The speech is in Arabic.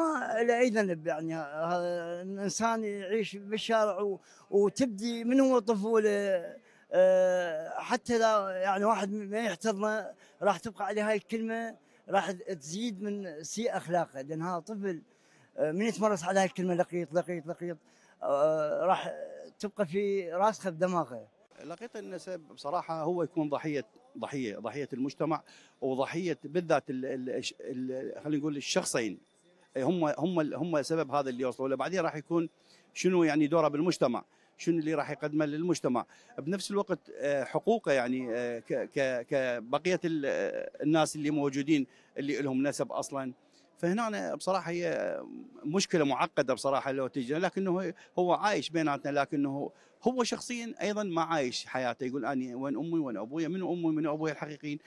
آه، لا ذنب يعني آه، الانسان يعيش بالشارع وتبدي من هو طفوله آه، حتى لا يعني واحد ما يحترمه راح تبقى عليه هاي الكلمه راح تزيد من سيء اخلاقه لان هذا طفل من يتمرس على هاي الكلمه لقيط لقيط لقيط راح تبقى في راسخه بدماغه. لقيط النسب بصراحه هو يكون ضحيه ضحيه ضحيه المجتمع وضحيه بالذات خلينا نقول الشخصين إيه، هم هم هم سبب هذا اللي وصلوا له بعدين راح يكون شنو يعني دوره بالمجتمع شنو اللي راح يقدمه للمجتمع بنفس الوقت إيه، حقوقه يعني إيه، كبقيه الناس اللي موجودين اللي لهم نسب اصلا فهنا أنا بصراحه هي مشكله معقده بصراحه لو تجي لكنه هو عايش بيناتنا لكنه هو شخصيا ايضا ما عايش حياته يقول اني وين امي وين ابويا من امي من ابويا الحقيقيين